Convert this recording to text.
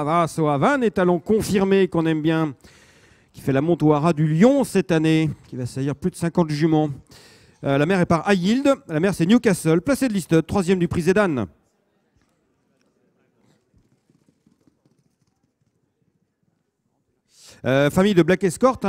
Ava Soavan, et confirmé qu'on aime bien, qui fait la monte au du Lion cette année, qui va saillir plus de 50 juments. Euh, la mère est par Ayild, la mère c'est Newcastle, placé de liste, troisième du prix Zedan. Euh, famille de Black Escort. Hein.